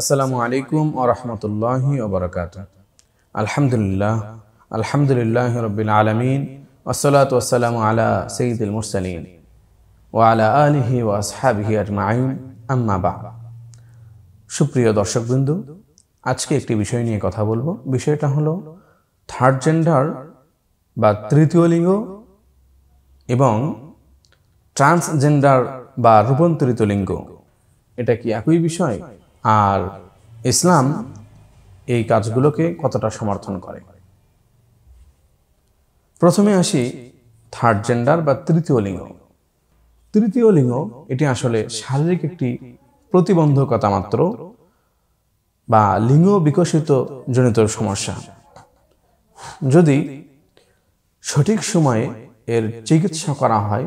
আসসালামু আলাইকুম ও রহমতুল্লাহি ওবরাকাত আলহামদুলিল্লাহ আলহামদুলিল্লাহ রবিল আলমিন ওসলাত ওসালাম আলা সঈদুল মুরসালিন ও আলা আলিহি ও আসহাবিহি আজমাইন আম্মা বা সুপ্রিয় দর্শকবৃন্দ আজকে একটি বিষয় নিয়ে কথা বলবো বিষয়টা হলো থার্ড জেন্ডার বা তৃতীয় লিঙ্গ এবং ট্রান্সজেন্ডার বা রূপান্তরিত লিঙ্গ এটা কি একই বিষয় আর ইসলাম এই কাজগুলোকে কতটা সমর্থন করে প্রথমে আসি থার্ড জেন্ডার বা তৃতীয় লিঙ্গ তৃতীয় লিঙ্গ এটি আসলে শারীরিক একটি প্রতিবন্ধকতা মাত্র বা লিঙ্গ বিকশিত জনিত সমস্যা যদি সঠিক সময়ে এর চিকিৎসা করা হয়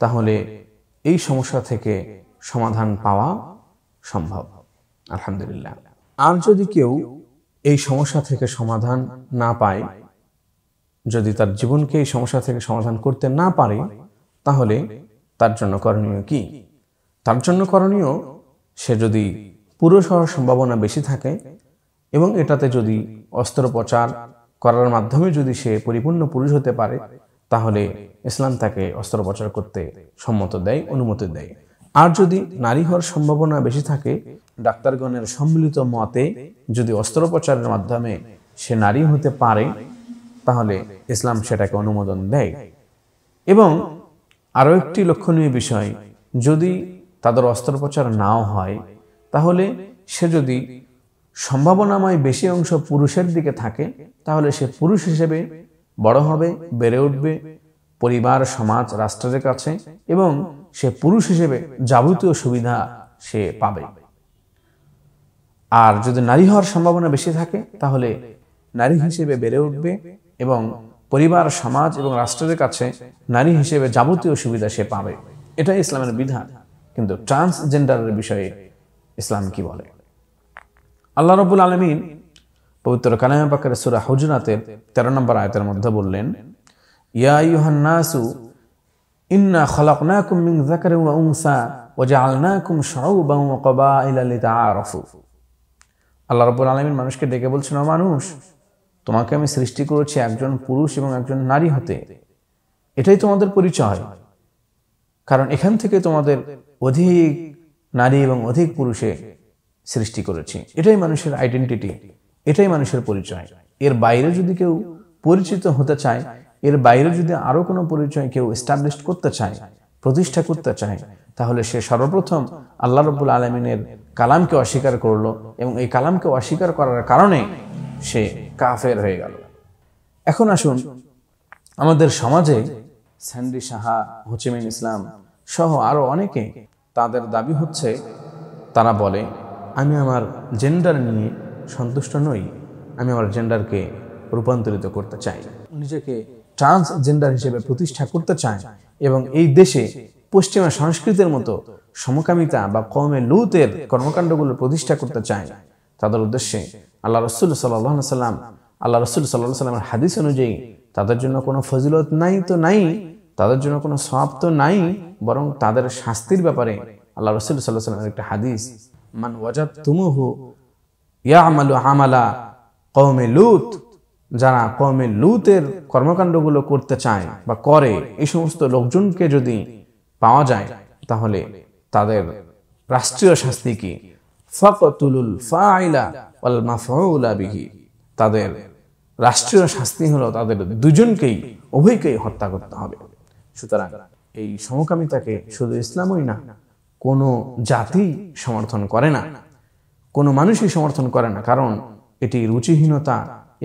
তাহলে এই সমস্যা থেকে সমাধান পাওয়া সম্ভব আলহামদুলিল্লাহ আর যদি কেউ এই সমস্যা থেকে সমাধান না পায় যদি তার জীবনকে এই সমস্যা থেকে সমাধান করতে না পারে তাহলে তার জন্য করণীয় কি তার জন্য করণীয় সে যদি পুরুষ হওয়ার সম্ভাবনা বেশি থাকে এবং এটাতে যদি অস্ত্রোপচার করার মাধ্যমে যদি সে পরিপূর্ণ পুরুষ হতে পারে তাহলে ইসলাম তাকে অস্ত্রোপচার করতে সম্মত দেয় অনুমতি দেয় আর যদি নারী হওয়ার সম্ভাবনা বেশি থাকে ডাক্তারগণের সম্মিলিত মতে যদি অস্ত্রোপচারের মাধ্যমে সে নারী হতে পারে তাহলে ইসলাম সেটাকে অনুমোদন দেয় এবং আরও একটি লক্ষণীয় বিষয় যদি তাদের অস্ত্রোপচার নাও হয় তাহলে সে যদি সম্ভাবনাময় বেশি অংশ পুরুষের দিকে থাকে তাহলে সে পুরুষ হিসেবে বড় হবে বেড়ে উঠবে পরিবার সমাজ রাষ্ট্রের কাছে এবং সে পুরুষ হিসেবে যাবতীয় সুবিধা সে পাবে আর যদি নারী হওয়ার সম্ভাবনা বেশি থাকে তাহলে নারী হিসেবে বেড়ে উঠবে এবং পরিবার সমাজ এবং রাষ্ট্রের কাছে নারী হিসেবে যাবতীয় সুবিধা সে পাবে এটাই ইসলামের বিধান কিন্তু ট্রান্সজেন্ডারের বিষয়ে ইসলাম কি বলে আল্লাহ রবুল আলমিন পবিত্র কালামা পাকের সুরা হুজনাতের তেরো নম্বর আয়তের মধ্যে বললেন ইয়া ইউহান্নাসু ইন্না খলাকনাকুম মিন যাকারিন ওয়া উনসা ওয়া জাআলনাকুম শুউবান ওয়া কবাইলা লিতাআরাফু আল্লাহ রাব্বুল আলামিন মানুষকে ডেকে বলছেন ও মানুষ তোমাকে আমি সৃষ্টি করেছি একজন পুরুষ এবং একজন নারী হতে এটাই তোমাদের পরিচয় কারণ এখান থেকে তোমাদের অধিক নারী এবং অধিক পুরুষে সৃষ্টি করেছি এটাই মানুষের আইডেন্টিটি এটাই মানুষের পরিচয় এর বাইরে যদি কেউ পরিচিত হতে চায় এর বাইরে যদি আরো কোনো পরিচয় কেউ এস্টাবলিশ করতে চায় প্রতিষ্ঠা করতে চায় তাহলে সে সর্বপ্রথম আল্লাহ রবুল আলমিনের কালামকে অস্বীকার করলো এবং এই কালামকে অস্বীকার করার কারণে সে কাফের হয়ে গেল এখন আসুন আমাদের সমাজে স্যান্ডি সাহা হুচিমিন ইসলাম সহ আরও অনেকে তাদের দাবি হচ্ছে তারা বলে আমি আমার জেন্ডার নিয়ে সন্তুষ্ট নই আমি আমার জেন্ডারকে রূপান্তরিত করতে চাই নিজেকে ট্রান্সজেন্ডার হিসেবে প্রতিষ্ঠা করতে চায় এবং এই দেশে পশ্চিমা সংস্কৃতির মতো সমকামিতা বা কমে লুতের কর্মকাণ্ডগুলো প্রতিষ্ঠা করতে চায় তাদের উদ্দেশ্যে আল্লাহ রসুল সাল্লাহ সাল্লাম আল্লাহ রসুল সাল্লাহ সাল্লামের হাদিস অনুযায়ী তাদের জন্য কোনো ফজিলত নাই তো নাই তাদের জন্য কোনো সব তো নাই বরং তাদের শাস্তির ব্যাপারে আল্লাহ রসুল সাল্লাহ সাল্লামের একটা হাদিস মান তুমু হু ইয়া আমালু আমালা কৌমে লুত যারা কমে লুতের কর্মকাণ্ডগুলো করতে চায় বা করে এই সমস্ত লোকজনকে যদি পাওয়া যায় তাহলে তাদের রাষ্ট্রীয় শাস্তি কি তাদের রাষ্ট্রীয় শাস্তি হলো তাদের দুজনকেই উভয়কেই হত্যা করতে হবে সুতরাং এই সমকামিতাকে শুধু ইসলামই না কোনো জাতি সমর্থন করে না কোনো মানুষই সমর্থন করে না কারণ এটি রুচিহীনতা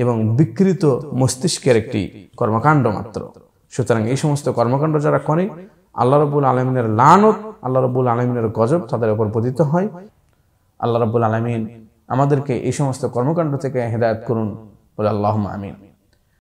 এবং বিকৃত মস্তিষ্কের একটি কর্মকাণ্ড মাত্র সুতরাং এই সমস্ত কর্মকাণ্ড যারা করে আল্লাহ রবুল আলমিনের লানত আল্লাহ রবুল আলমিনের গজব তাদের উপর পতিত হয় আল্লাহ রবুল আলমিন আমাদেরকে এই সমস্ত কর্মকাণ্ড থেকে হেদায়ত করুন বলে আল্লাহ আমিন